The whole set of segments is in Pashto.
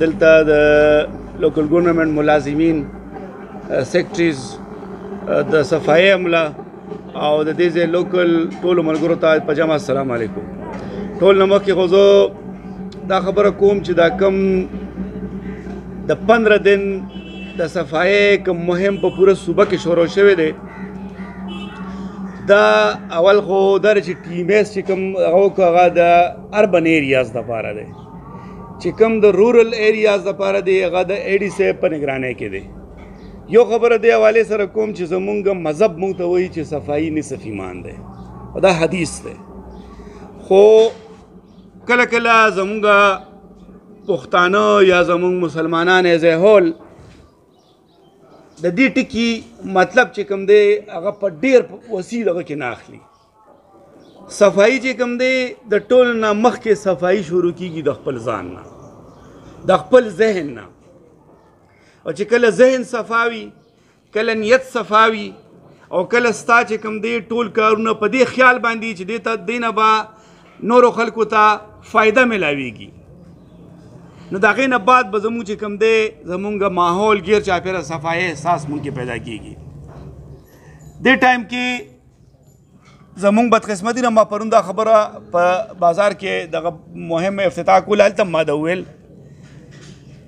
دلته د لوکل ګورنمنت ملازمین سیکټریز د صفایي عمله او د دې لوکل ټول ملګرو ته پجامه السلام علیکم ټول نمک کې غوزو دا خبره کوم چې دا کم د 15 دن د صفایي کوم مهم په پوره صوبه کې شروع شوه دی دا اول خو در چې ټیمې چې کوم هغه هغه د اربن ایریاز د پاره دی چې کوم د رورل ایریاز لپاره دی هغه د ایډي سیب په نگرانۍ کې دی یو خبره دی حواله سره کوم چې زمونږ مذهب مونږ ته وایي چې صفائی نه صف ایمان دی دا حدیث دی خو کله کله زمونږ پښتانه یا زمونږ مسلمانان ایز هول د دې ټکی مطلب چې کوم دی هغه په ډیر وسیله کې نه اخلي صفائی چې کوم دی د ټول نه مخکې صفائی شروع کیږي د خپل ځان نه د خپل ذهن نه او چې کله ذهن صفاوي کله نیت صفاوي او کله ستا چې کم دی ټول کارونه په دې خیال باندې چې دې ته دینه با نورو خلکو ته فائدہ ملاويږي نو دغه نه بعد به زموږ چې کم دی زمونږ ماحول غیر چاپیره صفای احساس مونږ پیدا کیږي دې ټایم کې زمونږ بدقسمتي نه ما پرون دا خبره په بازار کې دغه مهمه افتتاح کوله هلته ما د ویل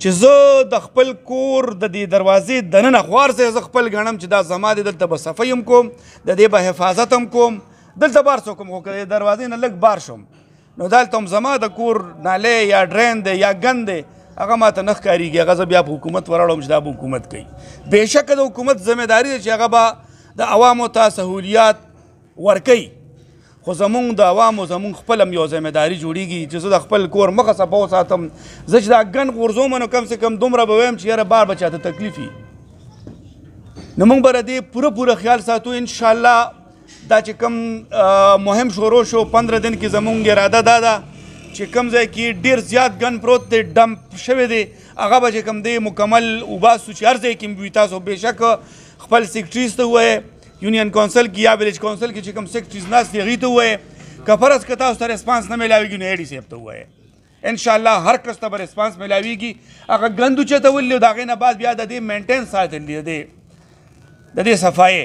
چې زه د خپل کور د دې دروازې دننه خوار ځای زه خپل ګڼم چې دا زما دی دلته به صفه یم کوم د دې به حفاظت هم کوم دلته بار څه کوم خو که د دروازې نه لږ بار شم نو دلته هم زما د کور نالې یا ډرین دی یا ګن دی هغه ماته نه ښکارېږي هغه زه بیا په حکومت وراړم چې دا به حکومت کوي بېشکه د حکومت ذمهداري ده چې هغه به د عوامو ته سهولیات ورکوي خو زمونږ د عوامو زمونږ خپل هم یو ځمېداري جوړیږي چې زه د خپل کور مخه صفا وساتم زه چې دا ګن غورځوم نو کم سه کم دومره به وایم چې یاره بار به چاته تکلیف وي نو موږ به دې پوره پوره خیال ساتو انشاءالله دا چې کم مهم شروع شو 15 دن کې زمونږ اراده دا ده چې کم ځای کې ډیر زیات ګن پروت دی ډمپ شوی دی هغه به چې کم دی مکمل وباسو چې هر ځای کې تاسو بېشک خپل سیکټریز ته ووایئ یونین کونسل کې یا ویلیج کونسل کې چې کوم سیکټریز ناس دی غیته وې کفرس کتا اوس ته ریسپانس نه ملاويږي نو ایډي سیب ته وې ان شاء الله هر کس ته ریسپانس ملاويږي هغه غندو چې ته ولې دا غینه بعد بیا د دې مینټیننس ساتل دی د دې صفای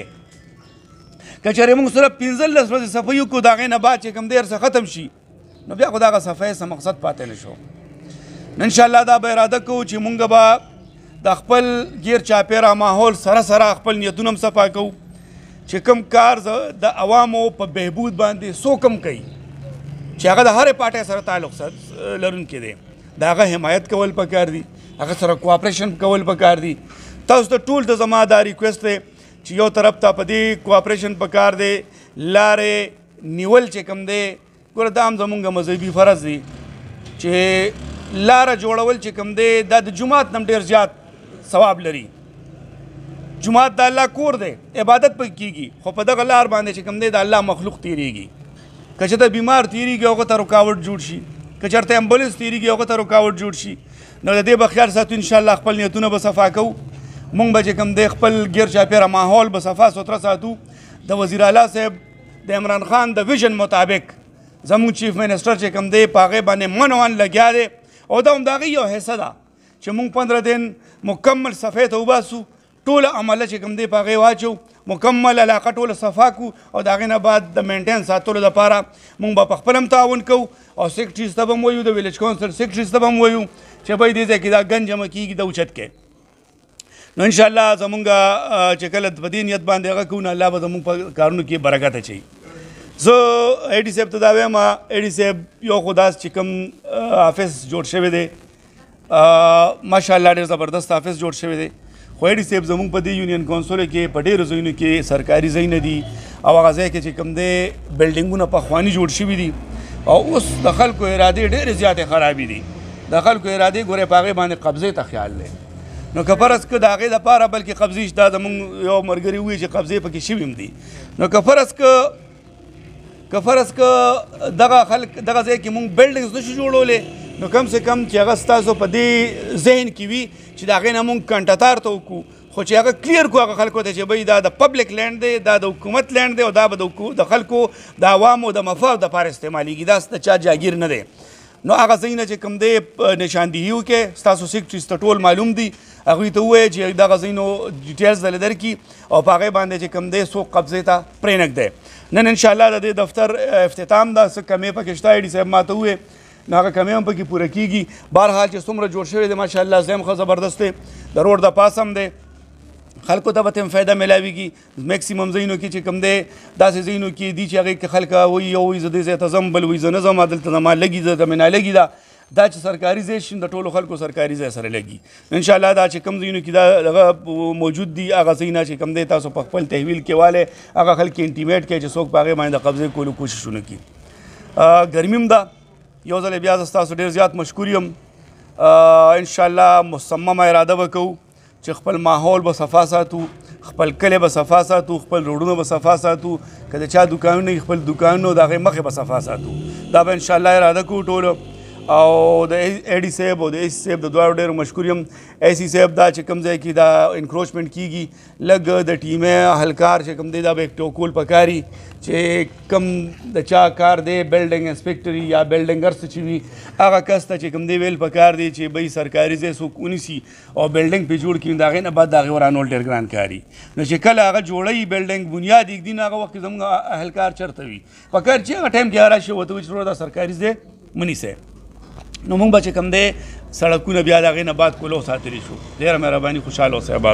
کچره موږ سره 15 لس ورځې صفایو کو دا غینه بعد چې کوم دیر سره ختم شي نو بیا خداغه صفای سم مقصد پاتې نشو ان شاء الله دا به اراده کو چې مونږ به د خپل غیر چاپیره ماحول سره سره خپل نیتونه صفا کوو چې کوم کار د عوامو په بهبود باندې سو کم کوي چې هغه د هرې پارټۍ سره تعلق لرونکی دی د هغه حمایت کول پکار دي هغه سره کوآپریشن کول پکار دي تاسو ته ټول د زما دا ریکوست دی چې یو طرف ته په دې کوآپریشن پکار دی لارې نیول چې کم دی ګوره دا هم زمونږ مذهبي فرض دی چې لاره جوړول چې کم دی دا د جمعات نم ډیر زیات ثواب لري جمعات د الله کور دی عبادت پکې کیږي خو په دغه لار باندې چې کوم دی د الله مخلوق تیریږي کچه ته بیمار تیریږي هغه ته رکاوټ جوړ شي کچر ته امبولانس تیریږي هغه ته رکاوټ جوړ شي نو د دې به خیال ساتو ان شاء الله خپل نیتونه به صفا کوو مونږ به چې کوم دی خپل ګیر چاپیره ماحول به صفا سوتره ساتو د وزیر اعلی صاحب د عمران خان د ویژن مطابق زموږ چیف منسټر چې کوم دی په هغه باندې منوان لګیا دی او دا هم د هغې یو حصه ده چې مونږ پندره دین مکمل صفحې ته وباسو ټول عمله چې کوم دی په هغې واچو مکمل علاقه ټوله صفا کو او د هغې نه بعد د مینټین ساتلو دپاره مونږ به پخپل هم تعاون کوو او سیکټریز ته به هم وایو د ویلیج کونسل سیکټریز ته به هم وایو چې بای دې ځای کې دا ګن جمع کېږي د اوچت کې نو انشاءالله زمونږ چې کله په دې نیت باندې هغه کوو نو الله به زمونږ په کارونو کې برکت اچوي زه ایډي صاحب ته دا وایم ایډي صاحب یو خو داس چې کوم حافظ جوړ شوی دی ماشاءالله ډېر زبردست حافظ جوړ شوی دی خوېډي سیب زموږ په دې یونین کونسل کې په ډېرو ځایونو کې سرکاري ځایونه دي او هغه ځای کې چې کوم دی بلډینګونه په خواني جوړ شوي دي او اوس د خلکو اراده ډېرې زیاتې خرابې دي د خلکو اراده ګورې په هغې باندې قبضې ته خیال دی نو که فرض که د هغې دپاره بلکې قبضې شته زمونږ یو ملګري ووایي چې قبضې پکې شوي دي نو که فرض که که فرض که دغه خلک دغه ځای کې مونږ بلډینګز نشو جوړولی نو کم سه کم چې هغه ستاسو په دې ذهن کې وي چې دا غي نمون کنټتار ته وکړو خو چې هغه کلیر کو هغه خلکو ته چې بای دا د پبلک لند دی دا د حکومت لند دی او دا به د خلکو د عوامو د مفاد د لپاره استعمالیږي دا ست چا جاگیر نه دی نو هغه زینه چې کوم دی نشاندهیو کې ستاسو سیکټری ستټول معلوم دی هغه ته وایي چې دا غزینو ډیټیلز دل درکې او په هغه باندې چې کوم دی سو قبضه ته پرېنک دی نن ان شاء الله د دفتر افتتام دا څه کمې پکې شته ډي صاحب ماته وایي نو هغه کمی هم پکې پوره کیږي بهرحال چې څومره جوړ شوی دی ماشاءالله زیم ښه زبردست دی د روډ د پاس هم دی خلکو ته به هم فایده ملاویږي میکسیمم ځایونو کې چې کم دی داسې ځایونو کې دي چې هغې کې خلک وایي یو وایي زه دې ځای ته ځم بل وایي زه نه ځم دلته زما لګي ده زما نالګي ده دا چې سرکاري ځای شي د ټولو خلکو سرکاري ځای سره لګي ان شاء الله دا چې کم ځایونو کې دا هغه موجود دي هغه ځایونه چې کم دی تاسو په خپل تحویل کې والی هغه خلک انټیمیټ کوي چې څوک په هغې باندې د قبضې کولو کوششونه کوي ګرمي هم ده یو ځل بیا زه ستاسو ډېر زیات مشکور یم انشاءالله مصممه اراده به کوو چې خپل ماحول به صفا ساتو خپل کلی به صفا ساتو خپل روډونه به صفا ساتو که د چا دوکانونه خپل دوکانونه د هغې مخې به صفا ساتو دا به انشاءالله اراده کوو ټولو او د ایډي صاحب او د ایسی صاحب د دوه ډېر مشکور یم ایسی صاحب دا چې کوم ځای کې دا انکروچمنت کیږي لګ د ټیمه هلکار چې کوم دی دا به ټوکول پکاري چې کم د چا کار دی بلډینګ انسپکټری یا بلډینګر څه چې وي هغه کس ته چې کوم دی ویل پکار دی چې بې سرکاري ځای څوک ونیسي او بلډینګ پې جوړ کړي د هغې نه بعد د هغې ورانول ډېر ګران کاري نو چې کله هغه جوړوي بلډینګ بنیاد ایږدي نو هغه وخت کې زموږ اهلکار چرته وي پکار چې هغه ټایم کې هغه راشي ورته وایي چې وروره دا سرکاري ځای منیسئ نو مونږ به چې کوم دی سړکونه بیا د هغې نه بعد کلو ساتلی شو ډېره مهرباني خوشحاله اوسئ